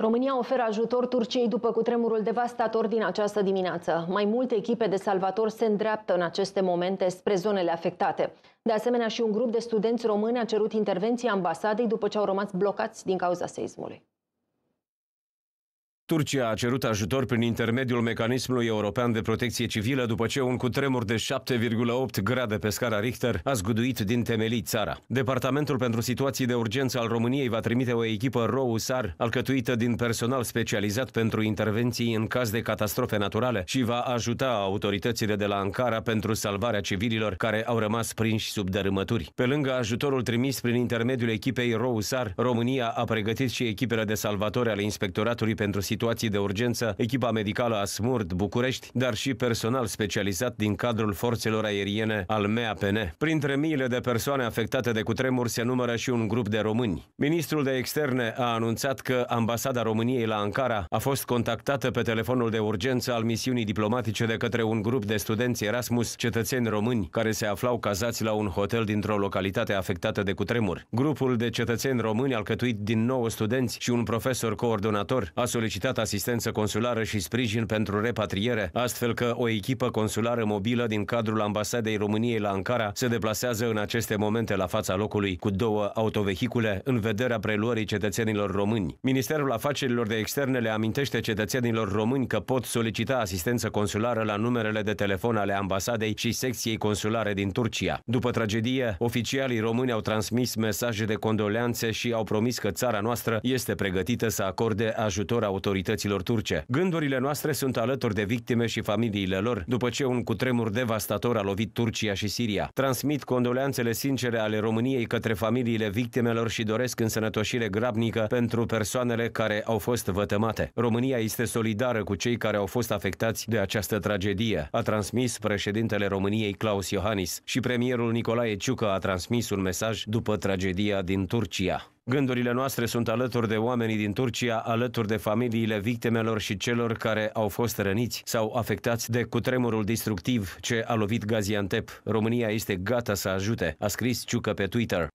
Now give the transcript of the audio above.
România oferă ajutor Turciei după cutremurul devastator din această dimineață. Mai multe echipe de salvatori se îndreaptă în aceste momente spre zonele afectate. De asemenea, și un grup de studenți români a cerut intervenția ambasadei după ce au rămas blocați din cauza seismului. Turcia a cerut ajutor prin intermediul mecanismului european de protecție civilă după ce un cutremur de 7,8 grade pe scara Richter a zguduit din temelii țara. Departamentul pentru situații de urgență al României va trimite o echipă ROUSAR alcătuită din personal specializat pentru intervenții în caz de catastrofe naturale și va ajuta autoritățile de la Ankara pentru salvarea civililor care au rămas prinși sub dărâmături. Pe lângă ajutorul trimis prin intermediul echipei ROUSAR, România a pregătit și echipele de salvatori ale Inspectoratului pentru situații situații de urgență, echipa medicală a Smurd București, dar și personal specializat din cadrul forțelor aeriene al MAPN. Printre miile de persoane afectate de cutremur se numără și un grup de români. Ministrul de Externe a anunțat că ambasada României la Ankara a fost contactată pe telefonul de urgență al misiunii diplomatice de către un grup de studenți Erasmus, cetățeni români, care se aflau cazați la un hotel dintr-o localitate afectată de cutremur. Grupul de cetățeni români, alcătuit din nouă studenți și un profesor coordonator, a solicitat solicitat asistență consulară și sprijin pentru repatriere, astfel că o echipă consulară mobilă din cadrul ambasadei României la Ankara se deplasează în aceste momente la fața locului cu două autovehicule în vederea preluării cetățenilor români. Ministerul Afacerilor de Externe le amintește cetățenilor români că pot solicita asistență consulară la numerele de telefon ale ambasadei și secției consulare din Turcia. După tragedie, oficialii români au transmis mesaje de condoleanțe și au promis că țara noastră este pregătită să acorde ajutor autorităților autorităților turce. Gândurile noastre sunt alături de victime și familiile lor după ce un cutremur devastator a lovit Turcia și Siria. Transmit condoleanțele sincere ale României către familiile victimelor și doresc însănătoșire grabnică pentru persoanele care au fost vătămate. România este solidară cu cei care au fost afectați de această tragedie, a transmis președintele României Claus Iohannis și premierul Nicolae Ciucă a transmis un mesaj după tragedia din Turcia. Gândurile noastre sunt alături de oamenii din Turcia, alături de familiile victimelor și celor care au fost răniți sau afectați de cutremurul distructiv ce a lovit Gaziantep. România este gata să ajute, a scris Ciucă pe Twitter.